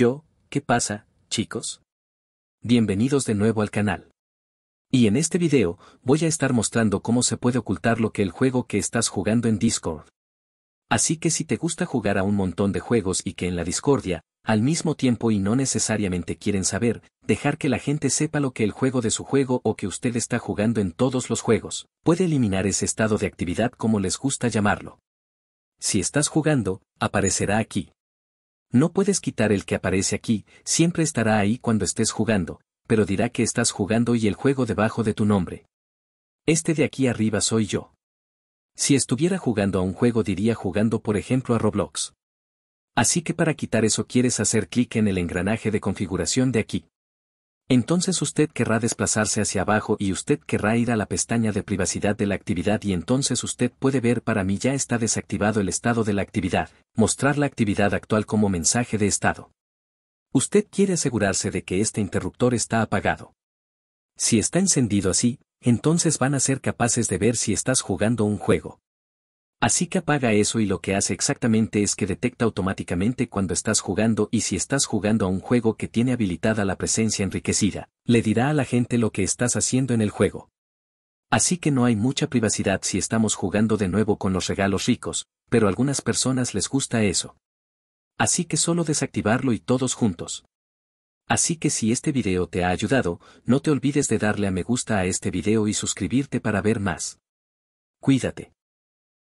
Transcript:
Yo, ¿qué pasa, chicos? Bienvenidos de nuevo al canal. Y en este video, voy a estar mostrando cómo se puede ocultar lo que el juego que estás jugando en Discord. Así que si te gusta jugar a un montón de juegos y que en la discordia, al mismo tiempo y no necesariamente quieren saber, dejar que la gente sepa lo que el juego de su juego o que usted está jugando en todos los juegos, puede eliminar ese estado de actividad como les gusta llamarlo. Si estás jugando, aparecerá aquí. No puedes quitar el que aparece aquí, siempre estará ahí cuando estés jugando, pero dirá que estás jugando y el juego debajo de tu nombre. Este de aquí arriba soy yo. Si estuviera jugando a un juego diría jugando por ejemplo a Roblox. Así que para quitar eso quieres hacer clic en el engranaje de configuración de aquí. Entonces usted querrá desplazarse hacia abajo y usted querrá ir a la pestaña de privacidad de la actividad y entonces usted puede ver para mí ya está desactivado el estado de la actividad, mostrar la actividad actual como mensaje de estado. Usted quiere asegurarse de que este interruptor está apagado. Si está encendido así, entonces van a ser capaces de ver si estás jugando un juego. Así que apaga eso y lo que hace exactamente es que detecta automáticamente cuando estás jugando y si estás jugando a un juego que tiene habilitada la presencia enriquecida, le dirá a la gente lo que estás haciendo en el juego. Así que no hay mucha privacidad si estamos jugando de nuevo con los regalos ricos, pero a algunas personas les gusta eso. Así que solo desactivarlo y todos juntos. Así que si este video te ha ayudado, no te olvides de darle a me gusta a este video y suscribirte para ver más. Cuídate.